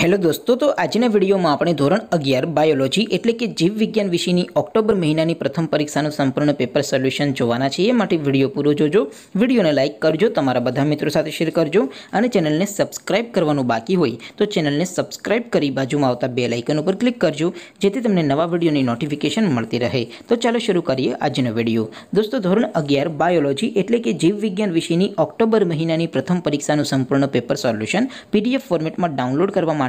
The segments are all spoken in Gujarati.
હેલો દોસ્તો તો આજના વિડીયોમાં આપણે ધોરણ અગિયાર બાયોલોજી એટલે કે જીવ વિજ્ઞાન વિશેની ઓક્ટોબર મહિનાની પ્રથમ પરીક્ષાનું સંપૂર્ણ પેપર સોલ્યુશન જોવાના છે એ માટે વિડીયો પૂરો જોજો વિડીયોને લાઇક કરજો તમારા બધા મિત્રો સાથે શેર કરજો અને ચેનલને સબસ્ક્રાઇબ કરવાનું બાકી હોય તો ચેનલને સબસ્ક્રાઇબ કરી બાજુમાં આવતા બે લાઇકન ઉપર ક્લિક કરજો જેથી તમને નવા વિડીયોની નોટિફિકેશન મળતી રહે તો ચાલો શરૂ કરીએ આજનો વિડીયો દોસ્તો ધોરણ અગિયાર બાયોલોજી એટલે કે જીવ વિજ્ઞાન વિશેની ઓક્ટોબર મહિનાની પ્રથમ પરીક્ષાનું સંપૂર્ણ પેપર સોલ્યુશન પીડીએફ ફોર્મેટમાં ડાઉનલોડ કરવા માટે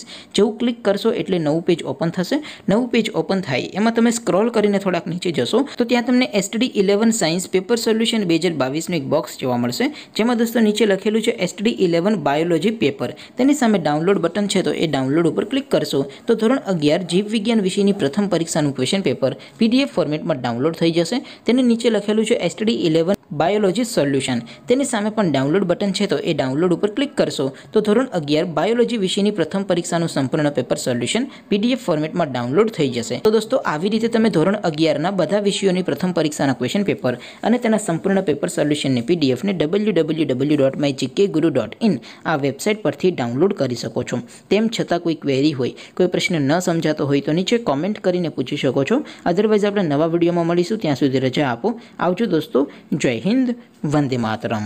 ઓગણીસ જેવું ક્લિક કરશો એટલે નવું પેજ ઓપન થશે નવું પેજ ઓપન થાય એમાં તમે સ્ક્રોલ કરીને થોડાક નીચે જશો તો ત્યાં તમને STD eleven science paper solution બે હજાર બાવીસનું એક બોક્સ જોવા મળશે જેમાં દોસ્તો નીચે લખેલું છે એસટીડી ઇલેવન બાયોલોજી પેપર તેની સામે ડાઉનલોડ બટન છે તો એ ડાઉનલોડ ઉપર ક્લિક કરશો તો ધોરણ અગિયાર જીવ વિજ્ઞાન વિષયની પ્રથમ પરીક્ષાનું ક્વેશ્ચન પેપર પીડીએફ ફોર્મેટમાં ડાઉનલોડ થઈ જશે તેની નીચે લખેલું છે એસટીડી ઇલેવન બાયોલોજી સોલ્યુશન તેની સામે પણ ડાઉનલોડ બટન છે તો એ ડાઉનલોડ ઉપર ક્લિક કરશો તો ધોરણ અગિયાર બાયોલોજી વિષયની પ્રથમ પરીક્ષાનું સંપૂર્ણ પેપર સોલ્યુશન પીડીએફ ફોર્મેટમાં ડાઉનલોડ થઈ જશે તો દોસ્તો આવી રીતે તમે ધોરણ અગિયારના બધા વિષયોની પ્રથમ પરીક્ષાના ક્વેશ્ચન પેપર અને તેના સંપૂર્ણ પેપર સોલ્યુશનની પીડીએફને W W W dot my GK guru dot in આ વેબસાઇટ પરથી ડાઉનલોડ કરી શકો છો તેમ છતાં કોઈ ક્વેરી હોય કોઈ પ્રશ્ન ન સમજાતો હોય તો નીચે કોમેન્ટ કરીને પૂછી શકો છો અધરવાઇઝ આપણે નવા વિડીયોમાં મળીશું ત્યાં સુધી રજા આપો આવજો દોસ્તો જય હિન્દ વંદે માતરમ